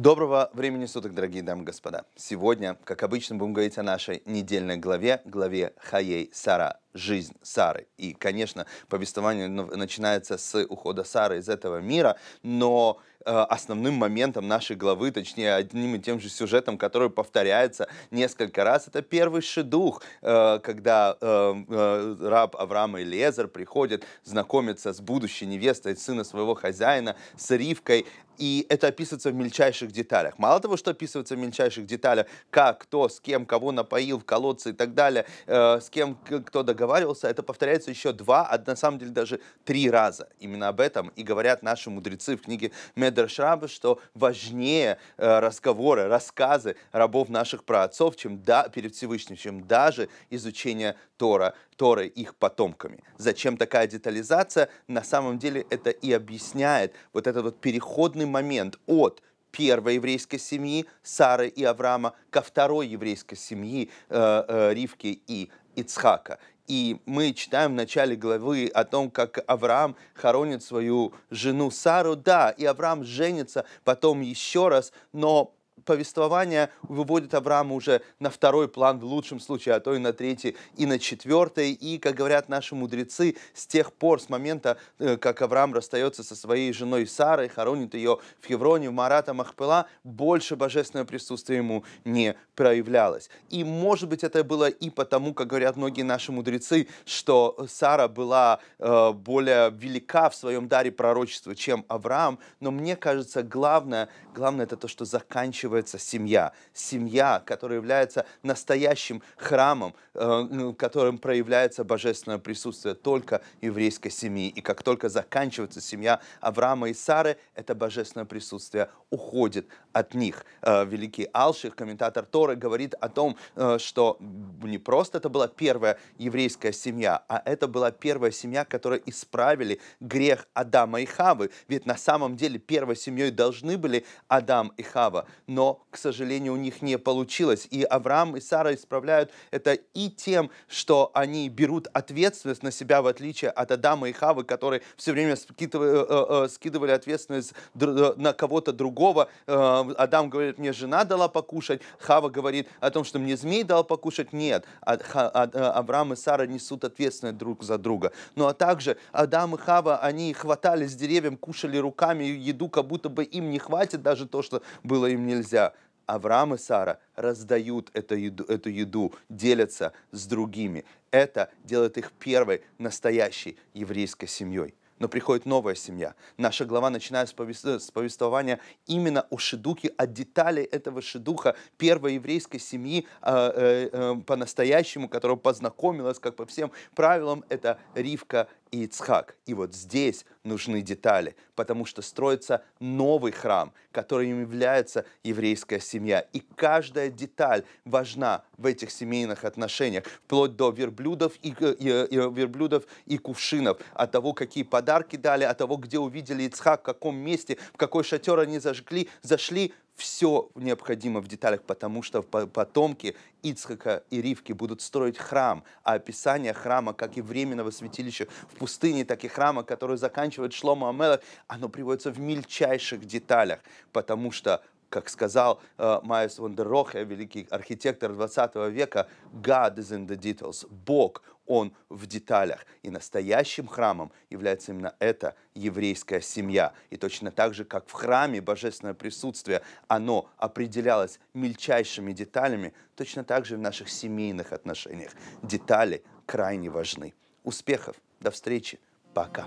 Доброго времени суток, дорогие дамы и господа. Сегодня, как обычно, будем говорить о нашей недельной главе, главе Хаей Сара жизнь Сары. И, конечно, повествование начинается с ухода Сары из этого мира, но э, основным моментом нашей главы, точнее, одним и тем же сюжетом, который повторяется несколько раз, это первый шедух, э, когда э, раб Авраама и Лезер приходят знакомиться с будущей невестой сына своего хозяина, с Ривкой, и это описывается в мельчайших деталях. Мало того, что описывается в мельчайших деталях, как, кто, с кем, кого напоил в колодце и так далее, с кем, кто договорился, разговаривался, это повторяется еще два, а на самом деле даже три раза. Именно об этом и говорят наши мудрецы в книге Медер Шраба, что важнее э, разговоры, рассказы рабов наших праотцов, чем да, перед Всевышним, чем даже изучение Тора, Торы их потомками. Зачем такая детализация? На самом деле это и объясняет вот этот вот переходный момент от первой еврейской семьи Сары и Авраама ко второй еврейской семьи э, э, Ривки и Ицхака. И мы читаем в начале главы о том, как Авраам хоронит свою жену Сару. Да, и Авраам женится потом еще раз, но повествование выводит Авраама уже на второй план в лучшем случае, а то и на третий, и на четвертый. И, как говорят наши мудрецы, с тех пор, с момента, э, как Авраам расстается со своей женой Сарой, хоронит ее в Хевроне, в Марата Махпела, больше божественное присутствие ему не проявлялось. И, может быть, это было и потому, как говорят многие наши мудрецы, что Сара была э, более велика в своем даре пророчества, чем Авраам. Но мне кажется, главное, главное это то, что заканчивается выращивается семья. Семья, которая является настоящим храмом, э, ну, которым проявляется божественное присутствие только еврейской семьи. И как только заканчивается семья Авраама и Сары, это божественное присутствие уходит от них. Э, великий Алших, комментатор Торы, говорит о том, э, что не просто это была первая еврейская семья, а это была первая семья, которая исправили грех Адама и Хавы. Ведь на самом деле первой семьей должны были Адам и Хава, но но, к сожалению, у них не получилось. И Авраам и Сара исправляют это и тем, что они берут ответственность на себя, в отличие от Адама и Хавы, которые все время скидывали, э, э, э, скидывали ответственность на кого-то другого. Адам говорит, мне жена дала покушать, Хава говорит о том, что мне змей дал покушать. Нет, а, а, Авраам и Сара несут ответственность друг за друга. Ну а также Адам и Хава, они хватались деревьям, кушали руками еду, как будто бы им не хватит даже то, что было им нельзя нельзя. Авраам и Сара раздают эту еду, эту еду, делятся с другими. Это делает их первой настоящей еврейской семьей. Но приходит новая семья. Наша глава начинает с повествования именно о шедухе, о детали этого шедуха первой еврейской семьи а, э, э, по-настоящему, которая познакомилась, как по всем правилам, это Ривка и Ицхак. И вот здесь нужны детали, потому что строится новый храм, которым является еврейская семья. И каждая деталь важна в этих семейных отношениях, вплоть до верблюдов и, э, и, э, и, э, верблюдов и кувшинов, от того, какие подарки дали, от того, где увидели Ицхак, в каком месте, в какой шатер они зажгли, зашли, все необходимо в деталях, потому что потомки Ицхака и Ривки будут строить храм, а описание храма, как и временного святилища в пустыне, так и храма, который заканчивает Шлома Амела, оно приводится в мельчайших деталях, потому что как сказал э, Майс Вандерохе, э, великий архитектор 20 века, God is in the details. Бог, он в деталях. И настоящим храмом является именно эта еврейская семья. И точно так же, как в храме божественное присутствие, оно определялось мельчайшими деталями, точно так же в наших семейных отношениях. Детали крайне важны. Успехов, до встречи, пока.